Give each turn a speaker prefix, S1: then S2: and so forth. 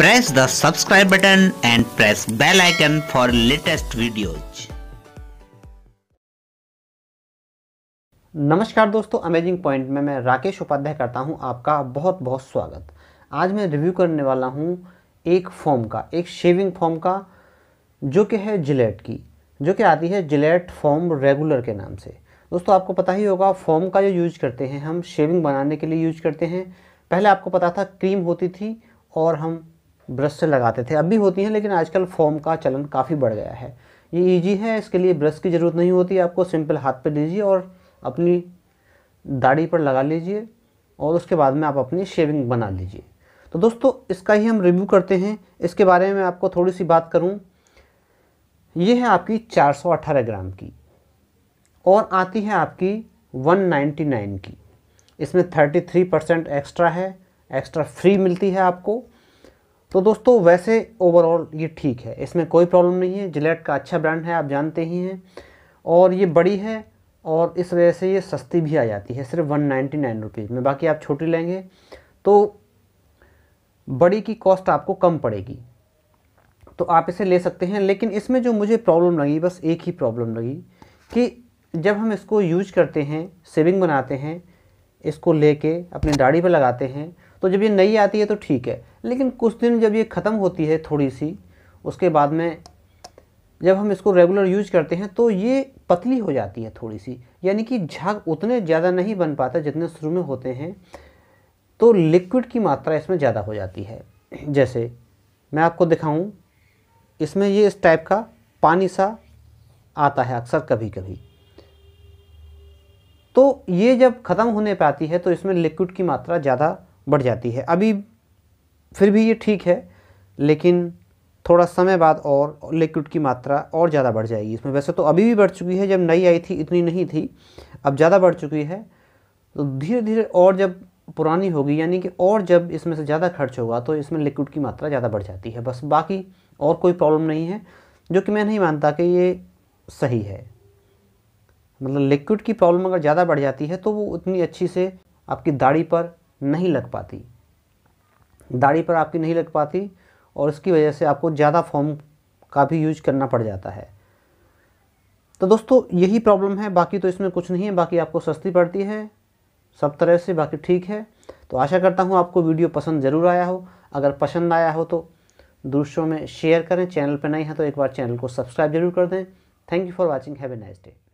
S1: press the subscribe button and press bell icon for latest videos. नमस्कार दोस्तों amazing point में मैं राकेश उपाध्याय करता हूं आपका बहुत बहुत स्वागत आज मैं रिव्यू करने वाला हूं एक फॉर्म का एक शेविंग फॉर्म का जो कि है जिलेट की जो कि आती है जिलेट फॉर्म रेगुलर के नाम से दोस्तों आपको पता ही होगा फॉर्म का जो यूज़ करते हैं हम शेविंग बनाने के लिए यूज करते हैं पहले आपको पता था क्रीम होती थी और हम ब्रश से लगाते थे अब भी होती हैं लेकिन आजकल फोम का चलन काफ़ी बढ़ गया है ये ईजी है इसके लिए ब्रश की ज़रूरत नहीं होती आपको सिंपल हाथ पर लीजिए और अपनी दाढ़ी पर लगा लीजिए और उसके बाद में आप अपनी शेविंग बना लीजिए तो दोस्तों इसका ही हम रिव्यू करते हैं इसके बारे में आपको थोड़ी सी बात करूँ ये है आपकी चार ग्राम की और आती है आपकी वन की इसमें थर्टी परसेंट एक्स्ट्रा है एक्स्ट्रा फ्री मिलती है आपको तो दोस्तों वैसे ओवरऑल ये ठीक है इसमें कोई प्रॉब्लम नहीं है जिलेट का अच्छा ब्रांड है आप जानते ही हैं और ये बड़ी है और इस वजह से ये सस्ती भी आ जाती है सिर्फ वन नाइन्टी नाइन रुपीज़ में बाकी आप छोटी लेंगे तो बड़ी की कॉस्ट आपको कम पड़ेगी तो आप इसे ले सकते हैं लेकिन इसमें जो मुझे प्रॉब्लम लगी बस एक ही प्रॉब्लम लगी कि जब हम इसको यूज करते हैं सेविंग बनाते हैं इसको लेके अपनी दाढ़ी पर लगाते हैं तो जब ये नई आती है तो ठीक है लेकिन कुछ दिन जब ये ख़त्म होती है थोड़ी सी उसके बाद में जब हम इसको रेगुलर यूज करते हैं तो ये पतली हो जाती है थोड़ी सी यानी कि झाग उतने ज़्यादा नहीं बन पाता जितने शुरू में होते हैं तो लिक्विड की मात्रा इसमें ज़्यादा हो जाती है जैसे मैं आपको दिखाऊं इसमें ये इस टाइप का पानी सा आता है अक्सर कभी कभी तो ये जब ख़त्म होने पर आती है तो इसमें लिक्विड की मात्रा ज़्यादा बढ़ जाती है अभी फिर भी ये ठीक है लेकिन थोड़ा समय बाद और लिक्विड की मात्रा और ज़्यादा बढ़ जाएगी इसमें वैसे तो अभी भी बढ़ चुकी है जब नई आई थी इतनी नहीं थी अब ज़्यादा बढ़ चुकी है तो धीरे धीरे और जब पुरानी होगी यानी कि और जब इसमें से ज़्यादा खर्च होगा तो इसमें लिक्विड की मात्रा ज़्यादा बढ़ जाती है बस बाकी और कोई प्रॉब्लम नहीं है जो कि मैं नहीं मानता कि ये सही है मतलब लिक्विड की प्रॉब्लम अगर ज़्यादा बढ़ जाती है तो वो उतनी अच्छी से आपकी दाढ़ी पर नहीं लग पाती दाढ़ी पर आपकी नहीं लग पाती और इसकी वजह से आपको ज़्यादा फॉर्म का भी यूज करना पड़ जाता है तो दोस्तों यही प्रॉब्लम है बाकी तो इसमें कुछ नहीं है बाकी आपको सस्ती पड़ती है सब तरह से बाकी ठीक है तो आशा करता हूँ आपको वीडियो पसंद ज़रूर आया हो अगर पसंद आया हो तो दूसरों में शेयर करें चैनल पर नहीं है तो एक बार चैनल को सब्सक्राइब जरूर कर दें thank you for watching have a nice day